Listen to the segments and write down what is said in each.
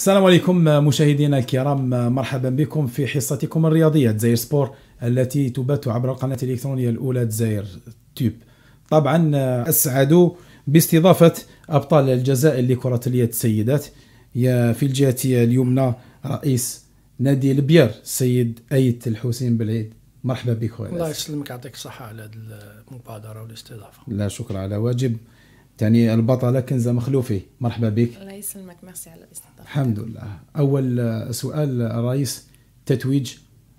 السلام عليكم مشاهدينا الكرام مرحبا بكم في حصتكم الرياضية دزاير سبور التي تبث عبر القناة الإلكترونية الأولى دزاير تيوب طبعا أسعد باستضافة أبطال الجزائر لكرة اليد السيدات في الجهة اليمنى رئيس نادي البيار السيد أيت الحسين بالعيد مرحبا بك الله يسلمك يعطيك الصحة على هذه المبادرة والاستضافة لا شكرا على واجب تاني البطلة كنزة مخلوفي مرحبا بك الله يسلمك ميرسي على الاستضافة الحمد لله أول سؤال رئيس تتويج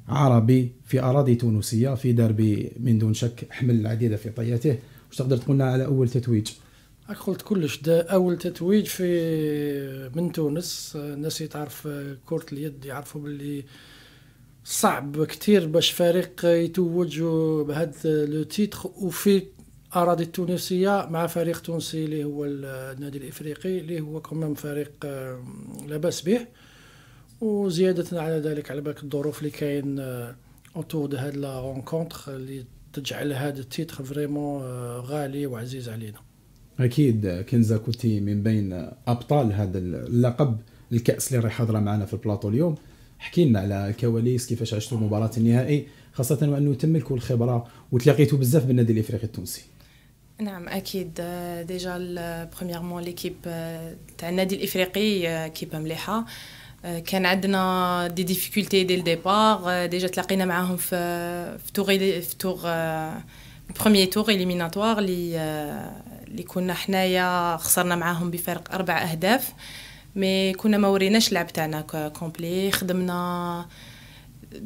عربي في أراضي تونسية في دربي من دون شك حمل العديد في طياته واش تقدر تقولنا على أول تتويج قلت كلش ده أول تتويج في من تونس الناس يتعرف كرة اليد يعرفوا باللي صعب كتير باش فريق يتوج بهذا لو تيتر وفي الاراضي التونسيه مع فريق تونسي اللي هو النادي الافريقي اللي هو كمان فريق لاباس به وزياده على ذلك على بالك الظروف اللي كاين اوتور آه، دو هاد لا رونكونتر اللي تجعل هذا التيتر فريمون آه، غالي وعزيز علينا اكيد آه، كنزا كنتي من بين ابطال هذا اللقب الكاس اللي راح حاضره معنا في البلاطو اليوم حكي لنا على الكواليس كيفاش عشتوا مباراه النهائي خاصه وانه تملكوا الخبره وتلاقيتوا بزاف بالنادي الافريقي التونسي نعم اكيد آه، ديجا بريميرمون ليكيب آه، تاع النادي الافريقي آه، كيبه مليحه كان عندنا دي ديفيكولتي دي ديبار ديجا تلاقينا معاهم في في تور في تور بروميير تور اليميناتوار اللي اللي كنا حنايا خسرنا معاهم بفارق اربع اهداف مي كنا ما وريناش اللعب تاعنا كومبلي خدمنا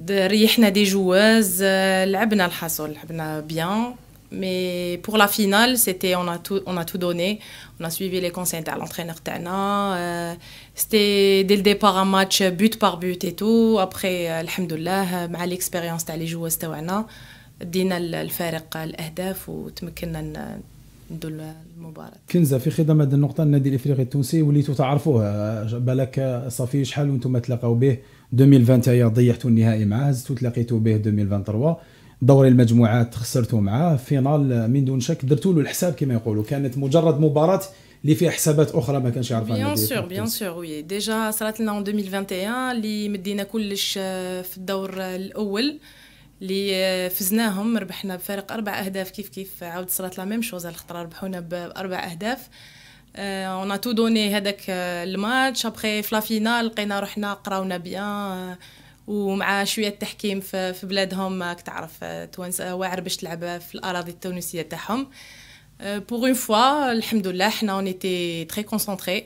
ريحنا دي جواز لعبنا الحصول لعبنا بيان Mais pour la finale, c'était on a tout on a tout donné. On a suivi les conseils de l'entraîneur Tana. Euh, c'était dès le départ un match but par but et tout. Après, alhamdulillah, avec l'expérience تاع les joueurs تاعنا دينا الفارق الاهداف وتمكنا ندول المباراه كنزه في خدمه النقطه النادي الافريقي التونسي وليتوا تعرفوها بالك صافي شحال وانتم تلاقاو به 2020 ضيعتوا النهائي معاه زدتوا تلاقيتوا به 2023 دوري المجموعات خسرته معاه فينال من دون شك درتوا له الحساب كما يقولوا كانت مجرد مباراه اللي فيها حسابات اخرى ما كانش يعرفها بيان سور بيان سور وي ديجا صرات لنا 2021 اللي مدينا كلش في الدور الاول اللي فزناهم ربحنا بفارق اربع اهداف كيف كيف عاود صرات لا ميم شوز الخطره ربحونا باربع اهداف اون ا تو دوني هذاك الماتش ابخي في لا فينال لقينا روحنا قراونا بيان ومع شويه تحكيم في بلادهم ماك تعرف آه، تونس آه، واعر باش تلعب آه، في الاراضي التونسيه تاعهم بور اون فوا الحمد لله حنا اون ايتي تري كونسونطري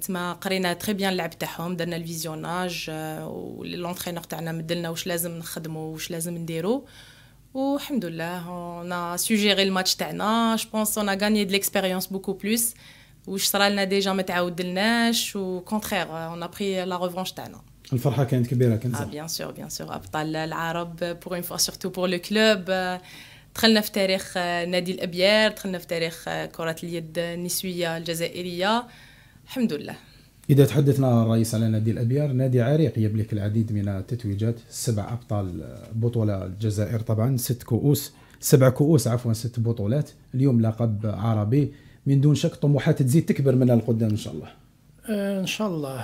تما قرينا تري بيان اللعب تاعهم درنا الفيزيوناج ولونترينور تاعنا مدلنا واش لازم نخدمو واش لازم نديرو والحمد لله انا a الماتش تاعنا جو بونس on a gagné de بوكو بلوس واش صرالنا ديجا ما تعاودلناش و contraire انا a لا la تاعنا الفرحه كانت كبيره كنت اه بيان سور بيان سور ابطال العرب بور اون فوا سورتو بور لو كلوب دخلنا في تاريخ آه، نادي الابيار دخلنا في تاريخ آه، كره اليد النسويه الجزائريه الحمد لله إذا تحدثنا الرئيس على نادي الأبيار نادي عريق يملك العديد من التتويجات سبع أبطال آه، بطولة الجزائر طبعا ست كؤوس سبع كؤوس عفوا ست بطولات اليوم لقب عربي من دون شك طموحات تزيد تكبر من القدام إن شاء الله ان شاء الله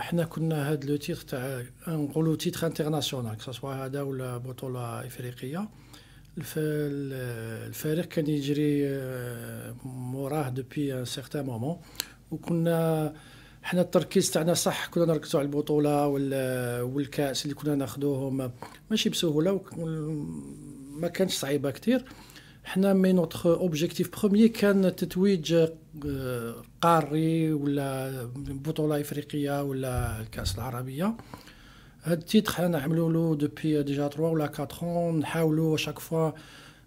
حنا كنا هاد لو تيتر تاع نقولوا تيتر انترناسيونال كسوا هذا ولا بطوله افريقيه الفريق كان يجري موراه دوبي ان سيغتان مومون وكنا حنا التركيز تاعنا صح كنا نركزوا على البطوله والكاس اللي كنا ناخذوهم ماشي بسهوله ما كانش صعيبه كثير حنا مي نوتر اوبجيكتيف بروميي كان تتويج آه، قاري ولا بطوله افريقيه ولا الكاس العربيه هاد التيتر حنا نعملو له دوبي ديجا 3 ولا 4 اون نحاولو شاك فوا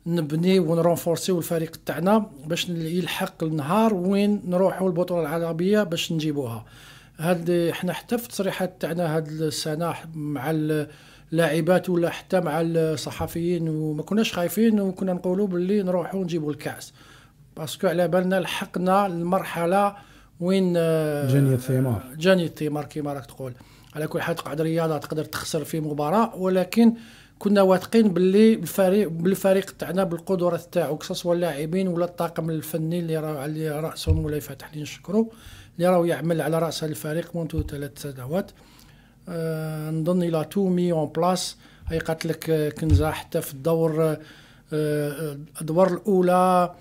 نبني ونرونفورسيو الفريق تاعنا باش يلحق النهار وين نروحو البطوله العربيه باش نجيبوها هاد حنا حتى في التصريحات تاعنا هاد السنه مع لاعبات ولا حتى مع الصحفيين وما كناش خايفين وكنا نقولوا باللي نروحوا نجيبوا الكاس باسكو على بالنا لحقنا المرحله وين آه، جاني الثمار جاني الثمار كما راك تقول على كل حال تقعد رياضه تقدر تخسر في مباراه ولكن كنا واثقين باللي بالفريق بالفريق تاعنا بالقدرات تاعو كسوا اللاعبين ولا الطاقم الفني اللي راه على راسهم ولا يفتح لي نشكرو اللي راهو يعمل على راس الفريق منذ ثلاث سنوات آه، نظن الى مي اون بلاس هيقات لك آه، كنزه حتى في الدور آه، الادوار الاولى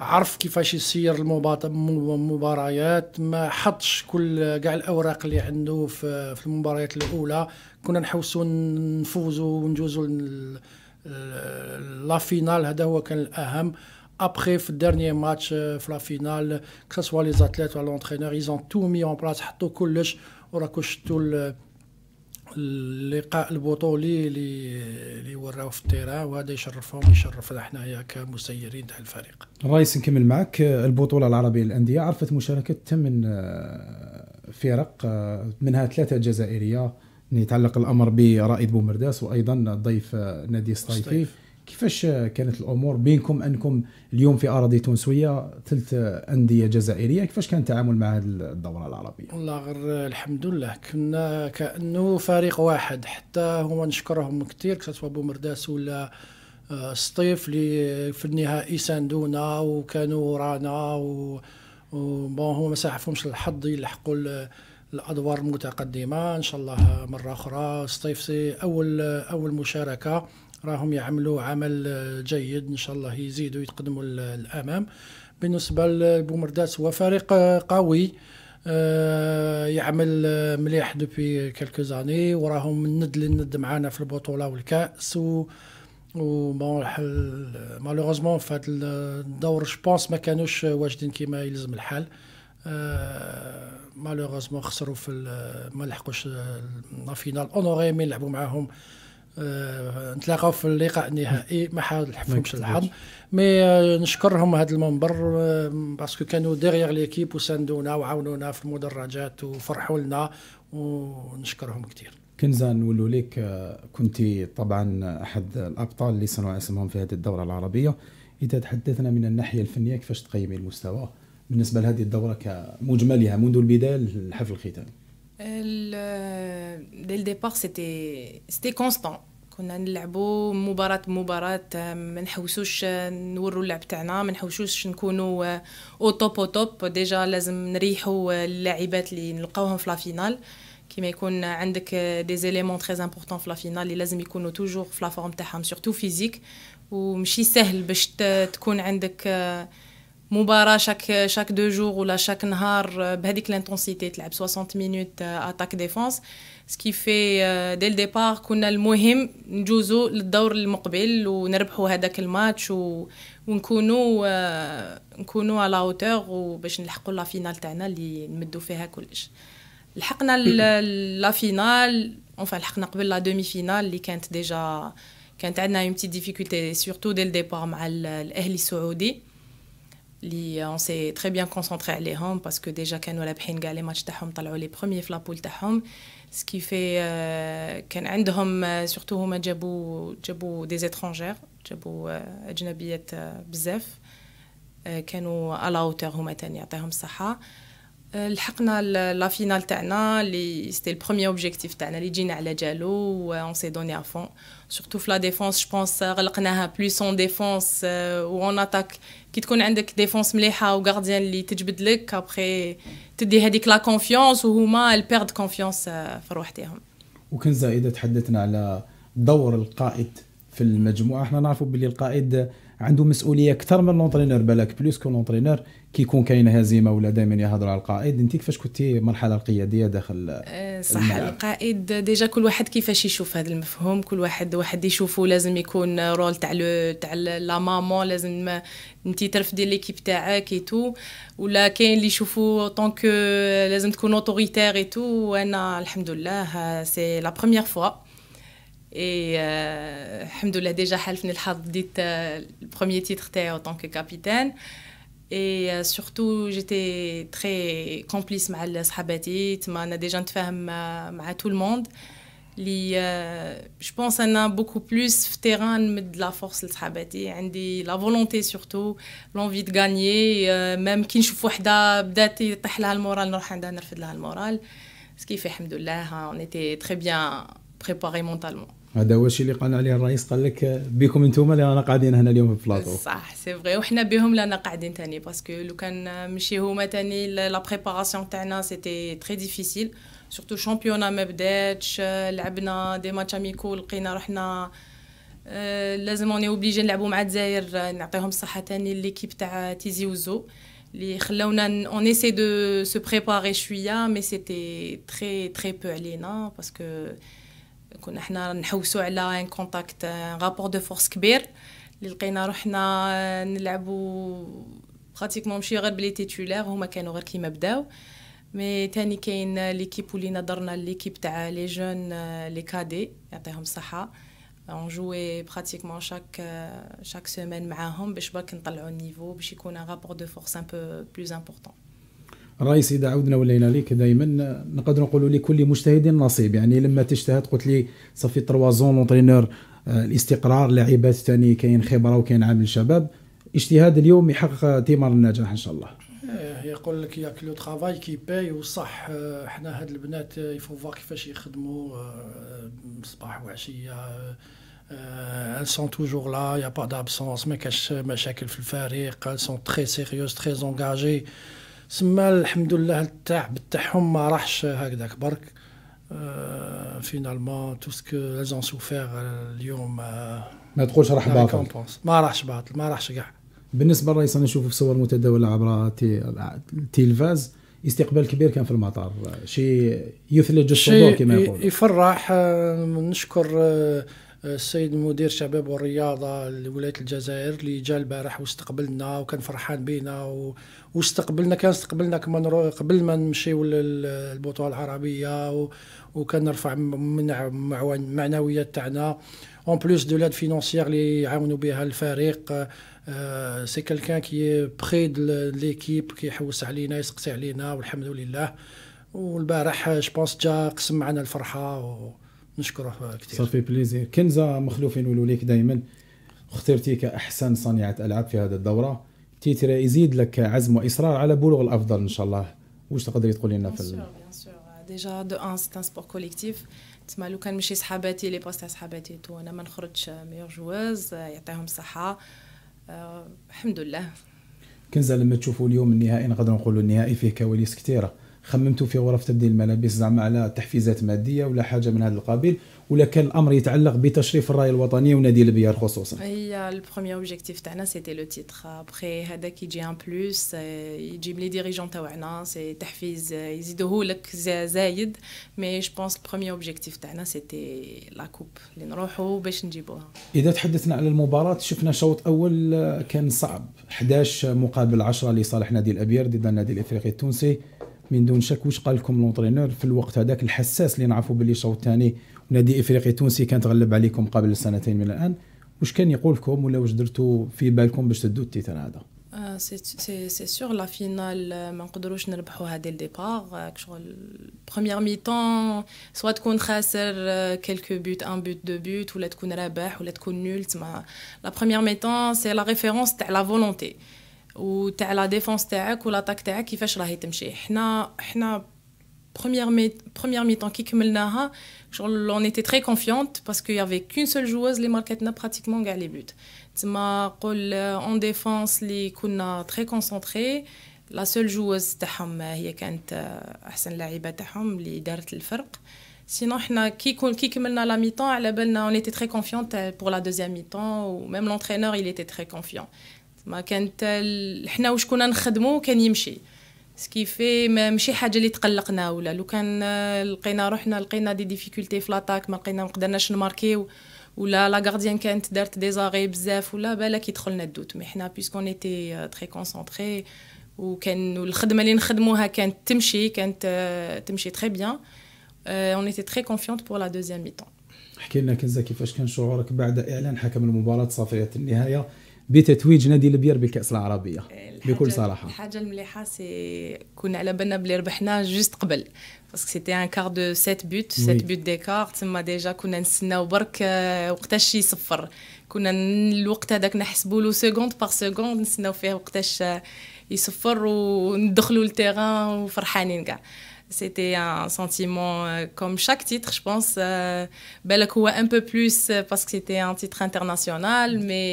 عرف كيفاش يسير المباريات ما حطش كل كاع الاوراق اللي عنده في المباريات الاولى كنا نحوسوا نفوزوا ونجوزوا لا فينال هذا هو كان الاهم ابخي في الدرني ماتش في لا فينال كسوا لي زاتليت ولا لونترينور ايزون تو مي اون en حطوا كلش وراكو شفتوا اللقاء البطولي اللي اللي وراو في التيرا وهذا يشرفهم يشرفنا حنايا كمسيرين تاع الفريق. الرئيس نكمل معك البطوله العربيه للانديه عرفت مشاركه ثمان آه، فرق آه، منها ثلاثه جزائريه يتعلق الامر برائد بومرداس وايضا ضيف آه، نادي سطايفي كيفاش كانت الامور بينكم انكم اليوم في اراضي تونسويه ثلث انديه جزائريه كيفاش كان التعامل مع هذه الدوره العربيه والله غير الحمد لله كنا كانه فريق واحد حتى هما نشكرهم كثير كسوا بومرداس ولا آه، سطيف اللي في النهائي ساندونا وكانوا ورانا و بون هما ما ساعفهمش الحظ يلحقوا الادوار المتقدمه ان شاء الله مره اخرى سطيف سي اول اول مشاركه راهم يعملوا عمل جيد ان شاء الله يزيدوا يتقدموا للامام بالنسبه لبومرداس هو فريق قوي آه، يعمل مليح دوبي كالكو زاني وراهم من ند للند معانا في البطوله والكاس و و مالوغوزمون في هذا الدور جوبونس ما كانوش واجدين كما يلزم الحال مالوغوزمون آه، خسروا في ما لحقوش لا فينال اونوري مي لعبوا معاهم آه، نتلاقاو في اللقاء النهائي ما حالفهمش الحظ مي آه، نشكرهم هذا المنبر آه، باسكو كانوا ديغيغ ليكيب وساندونا وعاونونا في المدرجات وفرحوا لنا ونشكرهم كثير كنزا نولوا لك كنت طبعا احد الابطال اللي صنعوا اسمهم في هذه الدوره العربيه اذا تحدثنا من الناحيه الفنيه كيفاش تقيمي المستوى بالنسبه لهذه الدوره كمجملها منذ البدايه للحفل الختامي دي الديبار سيتي سيتي كونستون كنا نلعبوا مباراة مباراة ما نحوسوش نوروا اللعب تاعنا ما نحوسوش نكونوا او توب او توب ديجا لازم نريحوا اللاعبات اللي نلقاوهم في لافينال كيما يكون عندك دي زيليمون تري امبورطون في لافينال اللي لازم يكونوا توجور في لافورم تاعهم سورتو فيزيك ومشي سهل باش تكون عندك مباراه شاك شاك دو جور ولا شاك نهار euh, بهذيك لانتونسيتي تلعب 60 مينوت اتاك ديفونس سكي في دي ديبار كنا المهم نجوزو للدور المقبل ونربحو هذاك الماتش و... ونكونوا euh، نكونوا على اوتور وباش نلحقوا لا فينال تاعنا اللي نمدو فيها كلش لحقنا لا فينال اونفا لحقنا قبل لا دومي فينال اللي كانت ديجا كانت عندنا اون بتي ديفيكولتي سورتو دي ديبار مع الاهلي السعودي Euh, on s'est très bien concentré à les hommes parce que déjà quand nous avons gagné les matchs d'hommes, les premiers ce qui fait que nous avons surtout des des étrangères, des d'une habillette bzef, euh, à la hauteur آه، لحقنا لا فينال تاعنا اللي سيتي بروميير اوبجيكتيف تاعنا اللي جينا على جالو و اون سي دوني ا فون سورتو في لا ديفونس جو بونس غلقناها بلوس اون ديفونس و اون اتاك كي تكون عندك ديفونس مليحه و غارديان اللي تجبد لك ابخي تدي هذيك لا كونفيونس وهما البيرد كونفيونس في روحتهم و وكان زائده تحدثنا على دور القائد في المجموعه احنا نعرفوا باللي القائد عنده مسؤوليه اكثر من لونترينور بالك بلوس كو لونترينور كيكون كاين هزيمه ولا دائما يهضر على القائد انت كيفاش كنتي المرحله القياديه داخل أه، صح المعرفة. القائد ديجا كل واحد كيفاش يشوف هذا المفهوم كل واحد واحد يشوفه لازم يكون رول تاع لو تاع لا مامون لازم انت ترفدي ليكيب تاعك اي تو ولا كاين اللي يشوفوا طونك لازم تكون اوتوريتير اي تو وانا الحمد لله سي لا بروميير فوا Et euh, alhamdoulilah, déjà, dit euh, le premier titre en tant que capitaine. Et euh, surtout, j'étais très complice avec les sahabati, on a déjà euh, avec tout le monde. je pense qu'on a beaucoup plus de terrain de la force les sahabati. La volonté surtout, l'envie de gagner. même quand je vois une le moral, le moral. Ce qui fait, alhamdoulilah, on était très bien préparé mentalement. هذا هو الشيء اللي قالنا عليه الرئيس قال لك بكم انتم اللي رانا قاعدين هنا اليوم في بلاطو صح سي فغي وحنا بهم رانا قاعدين تاني باسكو لو كان مشي هما تاني لا بريباراسيون تاعنا سيتي تري ديفيسيل سورتو شامبيونا ما بداتش لعبنا دي ماتش اميكو لقينا رحنا آه، لازم اوني اوبليجي نلعبوا مع الجزائر نعطيهم الصحه تاني ليكيب تاع تيزي وزو اللي خلونا اون ايسي دو سو بريباري شويه مي سيتي تري تري بو علينا باسكو Nous avons un contact, un rapport de force très pratiquement les titulaires, Mais l'équipe, les jeunes, les cadets, qui jouent pratiquement chaque semaine pour un rapport de force un peu plus important. الرئيس اذا عودنا ولينا ليك دائما نقدر نقولوا لكل مجتهد نصيب يعني لما تجتهد قلت لي صافي تروا زون لونترينور الاستقرار لاعبات ثاني كاين خبره وكاين عامل شباب اجتهاد اليوم يحقق ثمار النجاح ان شاء الله آه، يقول لك ياك لو ترافاي كي باي وصح حنا هاد البنات يفوا آه، كيفاش يخدموا آه، صباح وعشيه elles sont toujours là, il n'y a pas d'absence, mais qu'est-ce ما كاش مشاكل في الفريق, elles sont très sérieuses, très engagées. تسمى الحمد لله التاع بتاعهم ما راحش هكذاك برك أه فينالمون تو سكو لازون سوفير اليوم أه ما تقولش راح باطل ما راحش باطل ما راحش كاع بالنسبه للرئيس انا نشوف في صور متداوله عبر التلفاز استقبال كبير كان في المطار شيء يثلج الصدور كما يقول يفرح آه، نشكر أه السيد مدير الشباب والرياضه لولايه الجزائر اللي جا البارح واستقبلنا وكان فرحان بينا و... واستقبلنا كان استقبلنا كما نرو... قبل ما نمشيو للبطوله العربيه و... وكان نرفع من معنويات تاعنا اون بلوس دو لاد فينونسيير اللي يعاونوا بها الفريق سي كالكان كي بخي ليكيب كيحوس علينا يسقسي علينا والحمد لله والبارح جو بونس جا قسم معنا الفرحه و... نشكره كثير صافي بليزير كنزه مخلوفين نقولوا لك دائما اخترتي كاحسن صانعه العاب في هذه الدوره تيترا يزيد لك عزم واصرار على بلوغ الافضل ان شاء الله واش تقدري تقولي لنا في بيان سور ديجا دو ان سي ان سبور كوليكتيف تسمى لو كان ماشي صحاباتي لي بوست تاع صحاباتي تو انا ما نخرجش ميور جواز يعطيهم الصحه آه، الحمد لله كنزه لما تشوفوا اليوم النهائي نقدر نقولوا النهائي فيه كواليس كثيره خممتوا في غرف تبديل الملابس زعما على تحفيزات ماديه ولا حاجه من هذا القبيل ولا كان الامر يتعلق بتشريف الرايه الوطنيه ونادي البيار خصوصا هي البروميير اوبجيكتيف تاعنا سيتي لو تيتر ابخي هذا كيجي ان بلوس يجيب لي ديريجون تاعنا سي تحفيز آه، يزيدوهولك زايد مي جو بونس البروميير اوبجيكتيف تاعنا سيتي لا كوب اللي نروحوا باش نجيبوها اذا تحدثنا على المباراه شفنا شوط اول آه، كان صعب 11 مقابل 10 لصالح نادي الابيار ضد النادي الافريقي التونسي من دون شك واش قال لكم لونترينور في الوقت هذاك الحساس اللي نعرفوا باللي الشوط الثاني نادي افريقي تونسي كان تغلب عليكم قبل سنتين من الان واش كان يقول لكم ولا واش درتوا في بالكم باش تدوا التيتان هذا سي سي سيغ لا فينال ما نقدروش نربحوها دي الديبار شغل بروميير مي تون سوا تكون خاسر كيلكو بوت ان بوت دو بوت ولا تكون رابح ولا تكون نول تسمى لا بروميير مي تون سي لا ريفيرونس تاع لا فولونتي et la défense et l'attaque طاك تاعك كيفاش راهي تمشي حنا حنا première mi-temps qui on était très confiante parce qu'il y avait qu'une seule joueuse les marquettes n'a pratiquement gagné les buts euh, en défense les était très concentrés. la seule joueuse taham هي كانت احسن لاعبه تاعهم اللي دارت الفرق sinon حنا qui qui kmelna la mi-temps on était très confiante euh, pour la deuxième mi-temps ou même l'entraîneur il était très confiant ما كانت حنا واش كنا نخدمو كان يمشي سكي ما ماشي حاجه اللي تقلقنا ولا لو كان آه، لقينا روحنا لقينا دي ديفيكولتي في لاطاك ما لقينا ما قدرناش نماركيو ولا لا غارديان كانت دارت دي زاري بزاف ولا بالك يدخلنا الدوت مي حنا بيسكون ايتي تري كونسونطري وكان الخدمه اللي نخدموها كانت تمشي كانت آه، تمشي تري بيان اون ايتي تري كونفيونت بور لا دوزيام ميتون حكي لنا كنزه كيفاش كان شعورك بعد اعلان حكم المباراه صافيه النهايه بتتويج نادي البير بالكاس العربيه إيه، بكل صراحه الحاجه المليحه سي كنا على بالنا بلي ربحنا جوست قبل باسكو سيتي ان كار دو 7 بوت 7 بوت ديكار تما ديجا كنا نستناو برك آه، وقتاش يصفر كنا الوقت هذاك نحسبوا له سكوند بار سكوند نستناو فيه وقتاش آه، يصفر وندخلوا للتيران وفرحانين كاع c'était un sentiment euh, comme chaque titre, je pense. Euh, un peu plus euh, parce que c'était un titre international, mais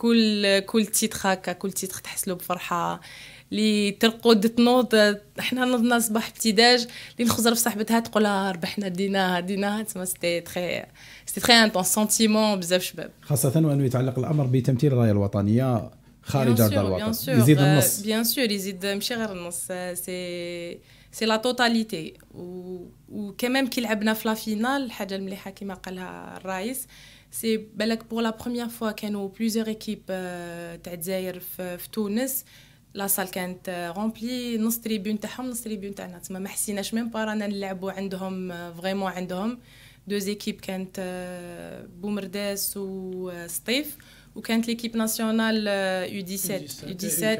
cool, euh, cool titre, hein, cool titre, تحس Les اللي ترقد تنوض احنا notes, الصباح ابتداج اللي نخزر في صاحبتها تقولها ربحنا ديناها ديناها C'était très intense. سيتي un sentiment سنتيمون بزاف شباب يتعلق الامر بتمثيل خارج الوطن يزيد النص سي لا توتاليتي وكمان كي لعبنا في لا فينال الحاجه المليحه كما قالها الرئيس سي بالك بور لا بروميير فوا كانوا بليزيور ايكيب تاع الجزائر في, تونس لا سال كانت رومبلي نص تريبيون تاعهم نص تريبيون تاعنا تما ما حسيناش ميم بار انا نلعبوا عندهم فريمون عندهم دو زيكيب كانت بومرداس وسطيف l'équipe nationale U17, euh,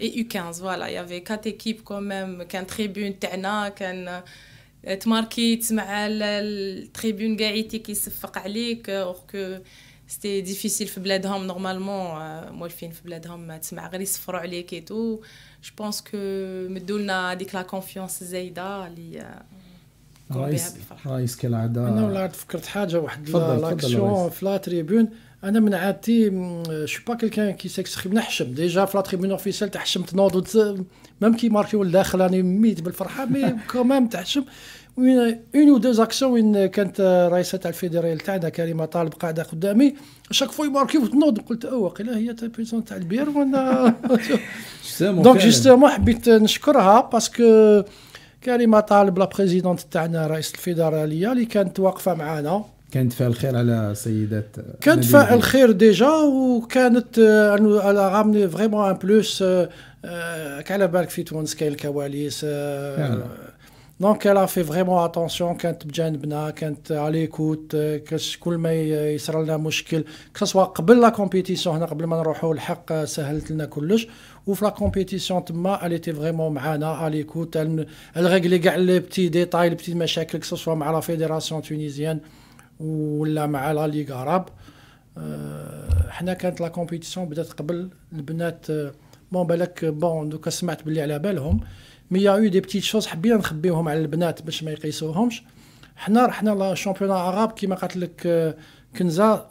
et, U15, il y avait quatre équipes quand même, qu'un tribune Tena, qu'un euh, tribune Gaïti qui se fait que c'était difficile pour normalement, euh, moi je suis Bledham, de se et tout. Je pense que nous a la confiance Zaïda, انا من عادتي شو با كيلكان كي سيكسخيم نحشم ديجا في لا تريبون اوفيسيال تحشمت نوض ميم كي ماركيو الداخل راني ميت بالفرحه مي كومام تحشم وين اون او دو اكسيون وين كانت رئيسة تاع الفيدرال تاعنا كريمه طالب قاعده قدامي شاك فوا ماركي وتنوض قلت او واقيلا هي تاع بريزون تاع البير وانا دونك جوستومون حبيت نشكرها باسكو كريمه طالب لا بريزيدونت تاعنا رئيسة الفيدراليه اللي كانت واقفه معانا كانت فيها الخير على سيدات كانت فيها الخير ديجا وكانت رامني آه، فريمون ان بلوس آه، آه، على بالك في تونس كاين الكواليس دونك الا في فريمون اتونسيون كانت بجانبنا كانت اليكوت كل ما يصرى لنا مشكل كسوا قبل لا كومبيتيسيون هنا قبل ما نروحوا الحق سهلت لنا كلش وفي لا كومبيتيسيون تما تي فريمون معانا اليكوت الريغلي كاع لي بتي ديتاي لي بتي مشاكل كسوا مع لا فيدراسيون تونيزيان ولا مع لا ليغ عرب آه، حنا كانت لا كومبيتيسيون بدات قبل البنات آه، بون بالك بون دوكا سمعت بلي على بالهم مي يا اي دي بتيت شوز حبينا نخبيوهم على البنات باش ما يقيسوهمش حنا رحنا لا شامبيون عرب كيما قالت لك كنزه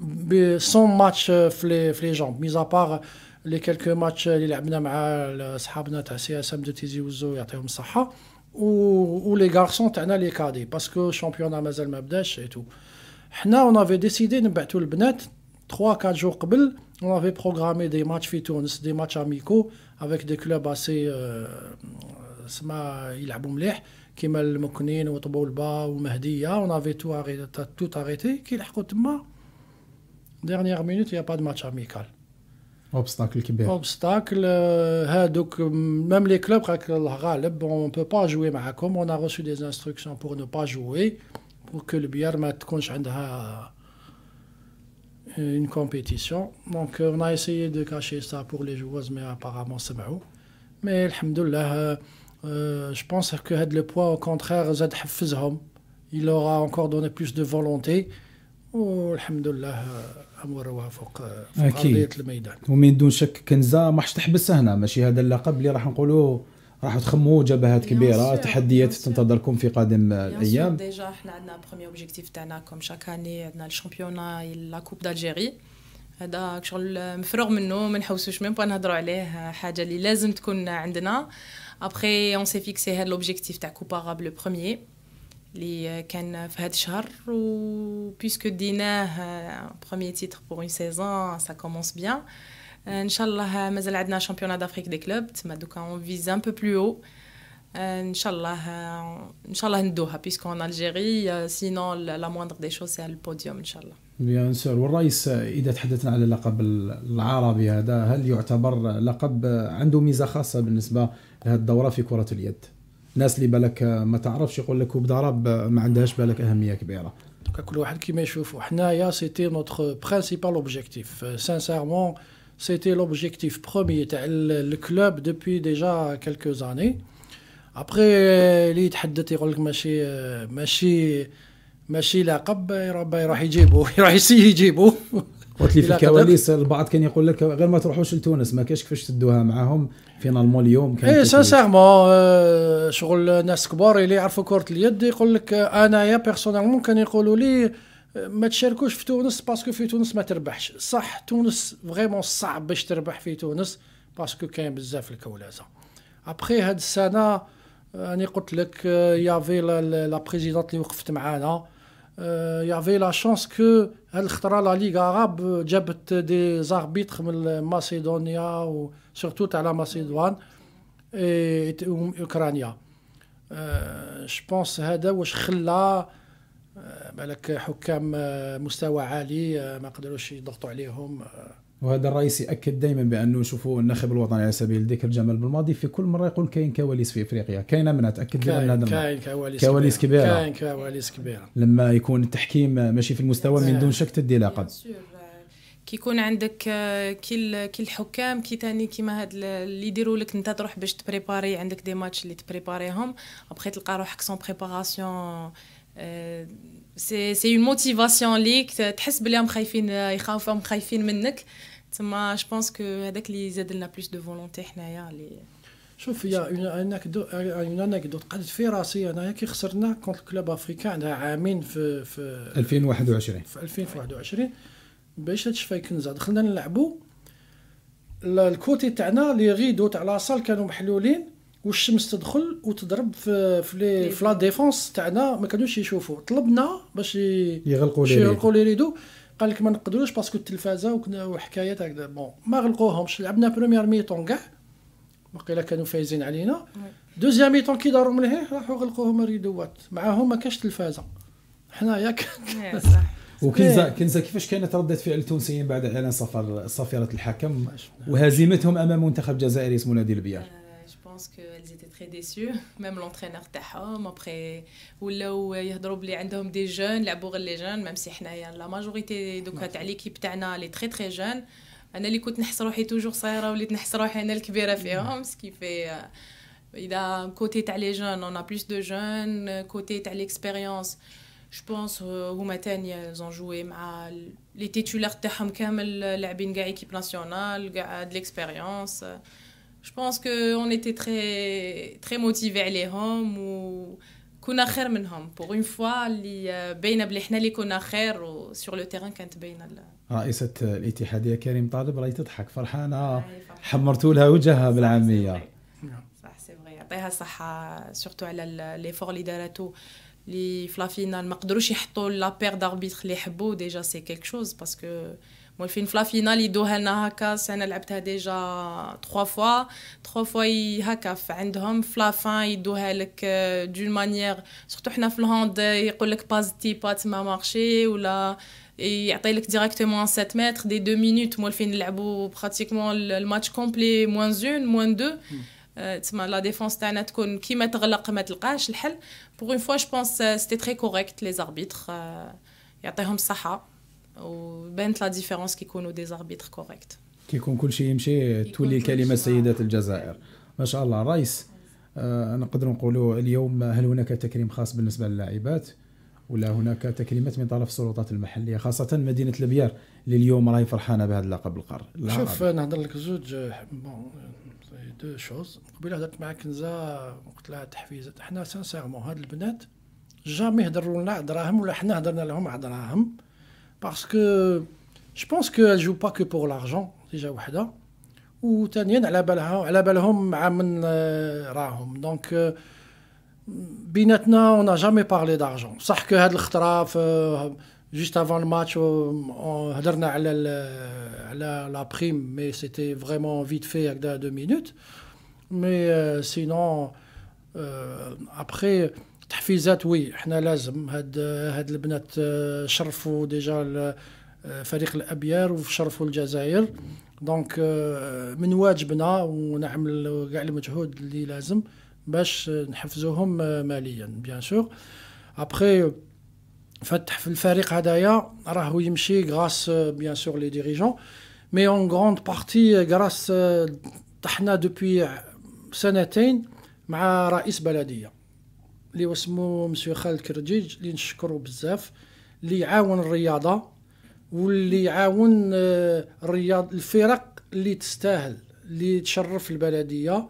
ب 100 ماتش آه، في لي في لي جون ميزا بار لي كالكو ماتش اللي لعبنا مع صحابنا تاع سي اس ام دو تيزي وزو يعطيهم الصحه Où les garçons تاعنا les cadets parce que championnat n'a pas et tout Hna, on avait décidé de battre le Bnet, 3 4 jours قبل on avait programmé des matchs في des matchs amicaux avec des clubs assez il a le مليح ou المكنين ou ومهديه on avait tout arrêté tout arrêté كي لحقوا dernière minute il y a pas de match amical Obstacle qui est bien. Euh, hein, euh, même les clubs hein, avec on ne peut pas jouer. On a reçu des instructions pour ne pas jouer. Pour que le Biarmate conche euh, une compétition. Donc on a essayé de cacher ça pour les joueuses, mais apparemment c'est pas Mais Alhamdoulilah, je pense que le poids, au contraire, il aura encore donné plus de volonté. Oh, alhamdoulilah. امورها فوق, في ارضيه الميدان ومن دون شك كنزه ما راحش تحبس هنا ماشي هذا اللقب اللي راح نقولوا راح تخموا جبهات كبيره تحديات تنتظركم في قادم الايام ديجا حنا عندنا بروميير اوبجيكتيف تاعنا كوم شاك اني عندنا الشامبيونا لا كوب دالجيري هذا شغل مفروغ منه ما نحوسوش ميم با نهضروا عليه حاجه اللي لازم تكون عندنا ابخي اون سي فيكسي هاد لوبجيكتيف تاع كوب اغاب لو اللي كان في هذا الشهر و بيسكو ديناه بروميي تيتر بور اون سيزون سا كومونس بيان ان شاء الله مازال عندنا شامبيونا دافريك دي كلوب تما دوكا اون فيز ان بو بلو او ان شاء الله ان شاء الله ندوها بيسكو ان الجيري سينو لا موندر دي شوز سي البوديوم ان شاء الله بيان سور والرئيس اذا تحدثنا على اللقب العربي هذا هل يعتبر لقب عنده ميزه خاصه بالنسبه لهذه الدوره في كره اليد؟ الناس اللي بالك ما تعرفش يقول لك وبضرب ما عندهاش بالك اهميه كبيره كل واحد كيما يشوفوا حنايا سيتي نوتر برينسيبال اوبجيكتيف سانسيرمون سيتي لوبجيكتيف برومي تاع الكلوب دوبوي ديجا كالكو زاني ابخي اللي يتحدث يقول لك ماشي ماشي ماشي لقب ربي يروح يجيبو يروح يسي يجيبو قلت لي في الكواليس البعض كان يقول لك غير ما تروحوش لتونس ما كاش كيفاش تدوها معاهم فينالمون اليوم كان اي سانسيرمون آه، شغل ناس كبار اللي يعرفوا كره اليد يقول لك انايا بيرسونالمون كان يقولوا لي آه، ما تشاركوش في تونس باسكو في تونس ما تربحش صح تونس فريمون صعب باش تربح في تونس باسكو كاين بزاف الكولازه ابخي هاد السنه راني آه، قلت لك يافي لا بريزيدونت اللي وقفت معانا il y avait la chance que la Ligue arabe جابت des arbitres de la Macédonie ou surtout à la Macédoine et Ukraine. je pense que هذا واش خلى بالك حكام مستوى عالي ما قدروش يضغطوا عليهم وهذا الرئيس ياكد دائما بانه شوفوا الناخب الوطني على سبيل الذكر جمال بالماضي في كل مره يقول كاين كواليس في افريقيا كاينه منها تاكد لي ان هذا كاين كواليس, كواليس كبيره كاين كواليس كبيره لما يكون التحكيم ماشي في المستوى من نعم. دون شك تدي لقب كي يكون عندك كي كل الحكام كي تاني كيما هاد اللي يديروا لك انت تروح باش تبريباري عندك دي ماتش اللي تبريباريهم ابخي تلقى روحك سون بريباراسيون سي سي اون موتيفاسيون ليك تحس بلي هم خايفين يخافوا هم خايفين منك تما جو بونس كو هذاك اللي زاد لنا بلوس دو فولونتي حنايا اللي شوف يا اون اون انكدوت قعدت في راسي انايا كي خسرنا كونت كلوب افريكان عندها عامين في في 2021 في 2021 باش الشفاي كنزا دخلنا نلعبوا الكوتي تاعنا لي ريدو تاع لاصال كانوا محلولين والشمس تدخل وتضرب في في لي في لا ديفونس تاعنا ما كانوش يشوفوا طلبنا باش يغلقوا لي ريدو قال لك ما نقدروش باسكو التلفازه وحكايات هكذا بون ما غلقوهمش لعبنا بروميير ميتون كاع وقيلا كانوا فايزين علينا دوزيام ميتون كي داروا ملهيه راحوا غلقوهم الريدوات معاهم ما كاش تلفازه حنايا كانت وكنزا كنزا كيفاش كانت رده فعل التونسيين بعد اعلان صفر صفيره الحكم وهزيمتهم امام منتخب جزائري اسمه نادي البيار parce qu'elles étaient très déçues même l'entraîneur d'hom après ou là où ils ont oublié des jeunes la bouger les jeunes même si on la majorité du catégories qui l'équipe jeunes les très très jeunes on a les coups de toujours c'est rare ou les ne pas se rapprocher les plus grandes femmes ce qui fait euh, il a côté telles jeunes on a plus de jeunes euh, côté telles l'expérience. je pense euh, au matin elles ont joué mal les titulaires ultra d'hom comme les joue dans une équipe nationale de l'expérience جو بونس كو اون ايتي تري تري موتيفي عليهم و كنا خير منهم بور اون فوا اللي آه، باينه بلي حنا اللي كنا خير وسور لو تيران كانت باينه رئيسة الاتحادية كريم طالب راهي تضحك فرحانة حمرتوا لها وجهها بالعامية صح سي فغي يعطيها الصحة سورتو على ليفور اللي دارته اللي في فينال ما قدروش يحطوا لا بير داربيتر اللي يحبوا ديجا سي كيك شوز باسكو moi je fais une finale joué déjà trois fois trois fois il euh, d'une manière surtout que pas pas marché ou là directement 7 mètres des deux minutes moi je fais pratiquement le match complet moins une moins deux hmm. euh, la défense qui pour une fois je pense euh, c'était très correct les arbitres ont été وبانت لا ديفيرونس كيكونوا دي زاربيتر كوريكت كيكون كل شيء يمشي تولي كلمه سيدات الجزائر ما شاء الله رئيس آه نقدر نقولوا اليوم هل هناك تكريم خاص بالنسبه للاعبات ولا هناك تكريمات من طرف السلطات المحليه خاصه مدينه البيار اللي اليوم راهي فرحانه بهذا اللقب القار شوف نهضر لك زوج بون آه، آه، دو شوز قبيله هضرت مع كنزه قلت لها تحفيزات احنا سانسيرمون هاد البنات جامي هضروا لنا على دراهم ولا حنا هضرنا لهم على دراهم Parce que je pense qu'elle ne joue pas que pour l'argent, déjà, Wahda. Ou a à la balhom, amen euh, rahom. Donc, maintenant euh, on n'a jamais parlé d'argent. Sauf que euh, juste avant le match, on a la prime, mais c'était vraiment vite fait, avec deux minutes. Mais sinon, après. تحفيزات وي حنا لازم هاد هاد البنات آه، شرفوا ديجا آه، فريق الابيار وشرفوا الجزائر دونك آه، من واجبنا ونعمل كاع المجهود اللي لازم باش نحفزوهم ماليا بيان سور ابخي فتح في الفريق هدايا راه يمشي غراس بيان سور لي ديريجون مي اون غروند بارتي غراس طحنا دوبوي سنتين مع رئيس بلديه اللي واسمو مسيو خالد كرجيج اللي نشكرو بزاف اللي يعاون الرياضه واللي يعاون آه، الرياض الفرق اللي تستاهل اللي تشرف البلديه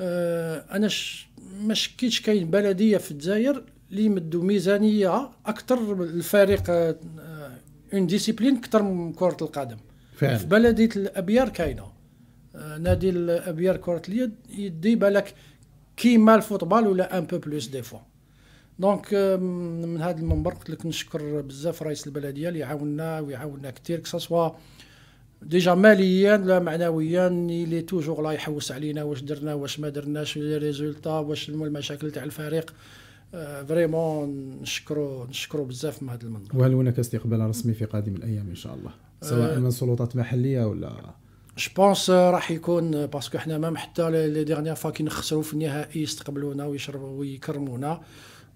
آه، انا ش... ما شكيتش كاين بلديه في الجزائر اللي يمدوا ميزانيه اكثر الفريق آه، اون ديسيبلين اكثر من كره القدم فعلا. في بلديه الابيار كاينه نادي الابيار كره اليد يدي بالك كيما الفوتبال ولا ان بو بلوس دي فوا دونك من هذا المنبر قلت لك نشكر بزاف رئيس البلديه اللي عاوننا ويعاوننا كثير كسوا ديجا ماليا لا معنويا اللي توجور لا يحوس علينا واش درنا واش ما درناش لي ريزولتا واش المشاكل تاع الفريق فريمون آه، نشكرو نشكرو بزاف من هذا المنبر وهل هناك استقبال رسمي في قادم الايام ان شاء الله سواء آه. من سلطات محليه ولا جو بونس euh, راح يكون باسكو حنا مام حتى لي ديرنيير فوا كي نخسرو في النهائي يستقبلونا ويشربوا ويكرمونا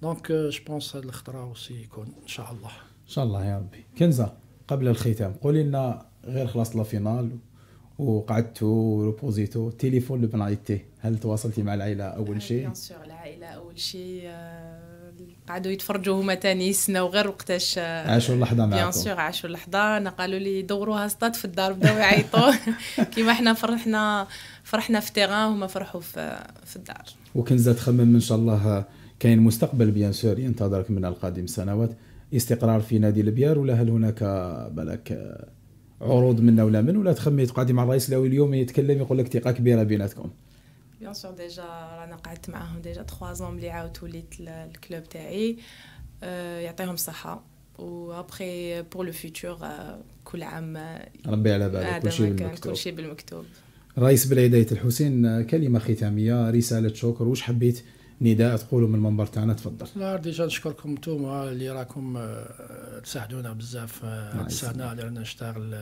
دونك جو بونس هاد الخطره اوسي يكون ان شاء الله ان شاء الله يا ربي كنزه قبل الختام قولي لنا غير خلاص لا فينال وقعدتو وروبوزيتو التليفون لبنايتي هل تواصلتي مع العائله اول آه، شيء؟ بيان سور العائله اول شيء آه، قعدوا يتفرجوا هما تاني يستناو غير وقتاش آه، عاشوا اللحظه معاكم بيان سور عاشوا اللحظه انا قالوا لي دوروها سطات في الدار بداو يعيطوا كيما حنا فرحنا فرحنا في تيغان هما فرحوا في في الدار وكنزه تخمم ان شاء الله آه، كاين مستقبل بيان سور ينتظرك من القادم سنوات استقرار في نادي البيار ولا هل هناك آه، بالك عروض منا ولا من ولا تخمي تقعدي مع الرئيس الاول اليوم يتكلم يقول لك ثقه كبيره بيناتكم بيان سور ديجا رانا قعدت معاهم ديجا 3 زون ملي عاودت وليت الكلوب تاعي آه، يعطيهم الصحه و ابري بور لو فيتور كل عام آه، ربي على بالك كل شيء بالمكتوب كل شيء بالمكتوب رئيس بلدية الحسين آه، كلمة ختامية رسالة شكر واش حبيت نداء تقولوا من المنبر تاعنا تفضل لا ديجا نشكركم نتوما اللي راكم تساعدونا بزاف نعم. تساعدنا السنة اللي رانا نشتغل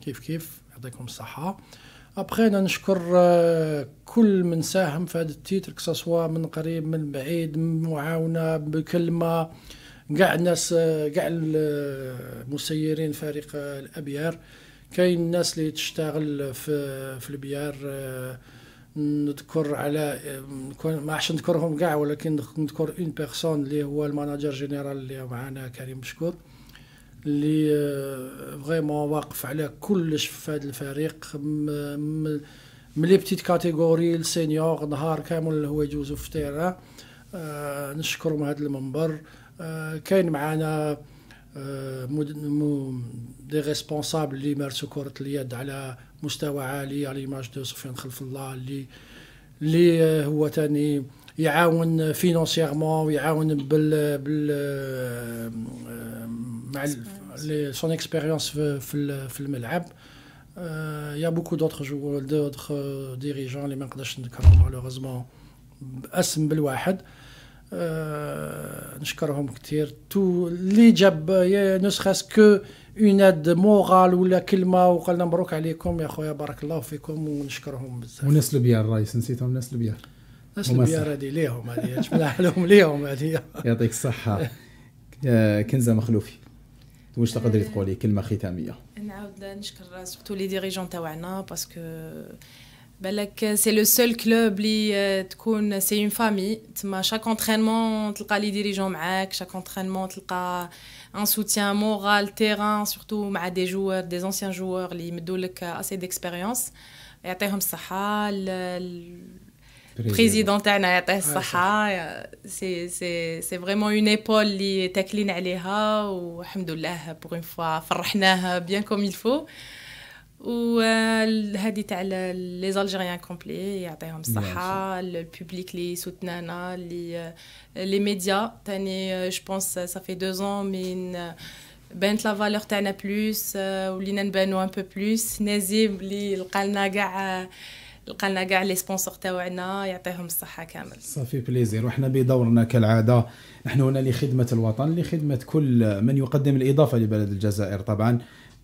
كيف كيف يعطيكم الصحة ابخي انا نشكر كل من ساهم في هذا التيتر كسوا من قريب من بعيد من معاونه بكلمه كاع الناس كاع المسيرين فريق الابيار كاين الناس اللي تشتغل في في البيار نذكر على ما عادش نذكرهم كاع ولكن نذكر اون بيرسون اللي هو الماناجر جينيرال اللي معنا كريم مشكور اللي فريمون آه، واقف على كلش في هذا الفريق من لي بتيت كاتيجوري لسينيور نهار كامل هو يجوزو في تيرا آه، نشكرهم نشكرو من هذا المنبر آه، كاين معانا دي ريسبونسابل اللي مارسوا كرة اليد على مستوى عالي على ليماج دو سفيان خلف الله اللي اللي هو تاني يعاون فينونسيغمون ويعاون بال بال آه، مع سون اكسبيريونس في في الملعب آه، يا بوكو دوطخ جو دوطخ ديريجون اللي ما نقدرش نذكرهم مالوغوزمون باسم بالواحد آه، نشكرهم كثير تو اللي جاب نسخه كو اون اد مورال ولا كلمه وقالنا مبروك عليكم يا خويا بارك الله فيكم ونشكرهم بزاف وناس البيار الرئيس نسيتهم ناس البيار بس البيارة دي ليهم هذه ملاح لهم ليهم هذه يعطيك الصحة آه، كنزة مخلوفي واش تقدري آه، تقولي كلمة ختامية نعاود نشكر سورتو لي ديريجون تاعنا باسكو بالك سي لو سول كلوب لي آه، تكون سي اون فامي تما شاك انترينمون تلقى لي ديريجون معاك شاك انترينمون تلقى ان سوتيان مورال تيران سورتو مع دي جوار دي زونسيان جوار لي لك اسي ديكسبيريونس يعطيهم الصحة président on a été sages, c'est c'est c'est vraiment une épaule qui técline à l'ha, ou, ahmadou pour une fois, fârpnaha bien comme il faut, et, cette année les algériens complets, le public les euh, médias, euh, je pense que ça fait deux ans, mais, euh, ben t'la valorise à plus, ou l'inan beno un peu plus, nazer, les calnaga لقالنا كاع لي سبونسور تاعنا يعطيهم الصحه كامل صافي بليزير وحنا بدورنا كالعاده نحن هنا لخدمه الوطن لخدمه كل من يقدم الاضافه لبلد الجزائر طبعا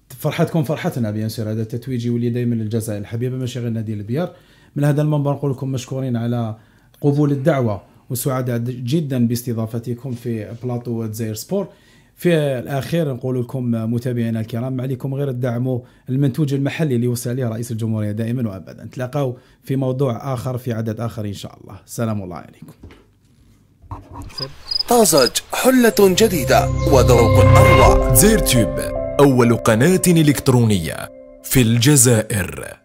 فرحتكم فرحتنا بيان سير هذا التتويج يولي دائما للجزائر الحبيبه ماشي غير نادي البيار من هذا المنبر نقول لكم مشكورين على قبول الدعوه وسعداء جدا باستضافتكم في بلاطو الجزائر سبور في الاخير نقول لكم متابعينا الكرام ما عليكم غير تدعموا المنتوج المحلي اللي وصل اليه رئيس الجمهوريه دائما وابدا نتلاقاو في موضوع اخر في عدد اخر ان شاء الله سلام الله عليكم طازج حلة جديدة وذوق أروع زير أول قناة إلكترونية في الجزائر